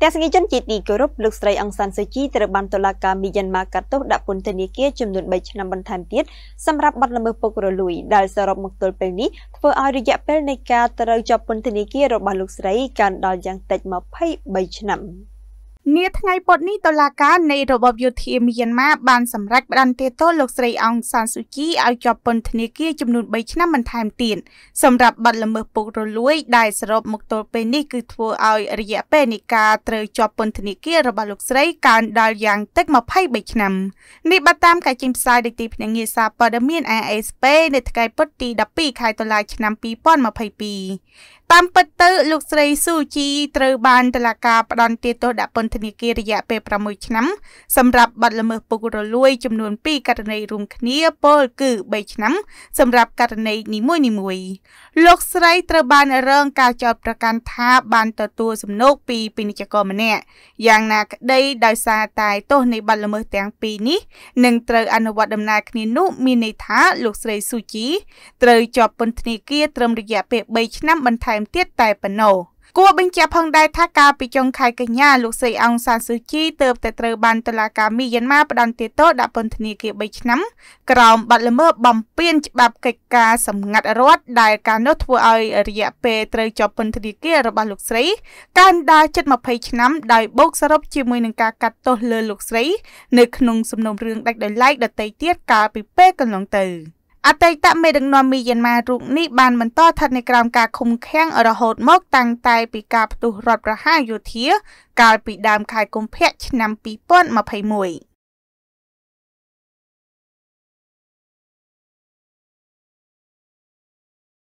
ទាំងសង្គមជនជាទីគោរពលោកស្រីអង្សានសូជីត្រូវបានតុលាការមីយ៉ាន់ម៉ាកាត់ទោសដាក់ពន្ធនាគារចំនួន3ឆ្នាំបន្ថែមទៀតសម្រាប់បទល្មើសពុករលួយដែលសរុបមកទល់ពេលនេះធ្វើឲ្យរយៈពេលនៃការត្រូវជាប់ពន្ធនាគាររបស់លោកស្រីកាន់ដល់យ៉ាងតិច23ឆ្នាំ។នាថ្ងៃពុធនេះតុលាការនៃរបបយោធាមីយ៉ាន់ម៉ាបានសម្រេចផ្តន្ទាទោសលោកស្រីអង្សានស៊ូជីឲ្យជាប់ពន្ធនាគារចំនួន3ឆ្នាំបន្ថែមទៀតសម្រាប់បទល្មើសពុករលួយ ដែលសរុបមកទល់ពេលនេះគឺធ្វើឲ្យរយៈពេលនៃការត្រូវជាប់ពន្ធនាគាររបស់លោកស្រីកើនដល់យ៉ាងតិច23ឆ្នាំនេះបើតាមការចេញផ្សាយដោយទីភ្នាក់ងារសារព័ត៌មាន ASP នៅថ្ងៃពុធទី12ខែតុលា ឆ្នាំ2022តាមពិតទៅលោកស្រីស៊ូជីត្រូវបានតុលាការផ្តន្ទាទោសដាក់ពន្ធនាគាររយៈពេល6ឆ្នាំសម្រាប់បទល្មើសពុករលួយចំនួន2ករណីរួមគ្នាពល គឺ3ឆ្នាំសម្រាប់ករណីនីមួយៗលោកស្រីត្រូវបានរងការចោទប្រកាន់ថា បានទទួលសំណូកពីពាណិជ្ជករម្នាក់យ៉ាងណាក្តីដោយសារតែទោសនៃបទល្មើសទាំងពីរនេះនឹងត្រូវអនុវត្តដំណើរគ្នានោះ មានន័យថាលោកស្រីស៊ូជីត្រូវជាប់ពន្ធនាគារត្រឹមរយៈពេល3ឆ្នាំបន្ថែមមទៀតតែប៉ុណ្ណោះគួរបញ្ជាក់ផងដែរថាកាលពីចុងខែកញ្ញាលោកសីអង្សានស៊ូជីទើបតែត្រូវបានតុលាការមីយ៉ាន់ម៉ាផ្តន្ទាទោសដាក់ពន្ធនាគារ3ឆ្នាំក្រោមបទល្មើសបំពានច្បាប់កិច្ចការសម្ងាត់រដ្ឋដែលការនោះធ្វើឲ្យ រយៈពេលត្រូវជាប់ពន្ធនាគាររបស់លោកស្រីកាន់ដល់ជិត20ឆ្នាំដោយបូកសរុបជាមួយនឹងការកាត់ទោសលើលោកស្រី នៅក្នុងសំណុំរឿងដាច់ដោយឡែកដទៃទៀតកាលពីពេលកន្លងទៅ។អតីតមេដឹកនាំមីយ៉ាន់ម៉ារូបនេះបានបន្តស្ថិតនៅក្រោមការឃុំឃាំងរហូតមកតាំងតែពីការផ្ទុះរដ្ឋប្រហារយោធាកាលពីដើមខែកុម្ភៈឆ្នាំ2021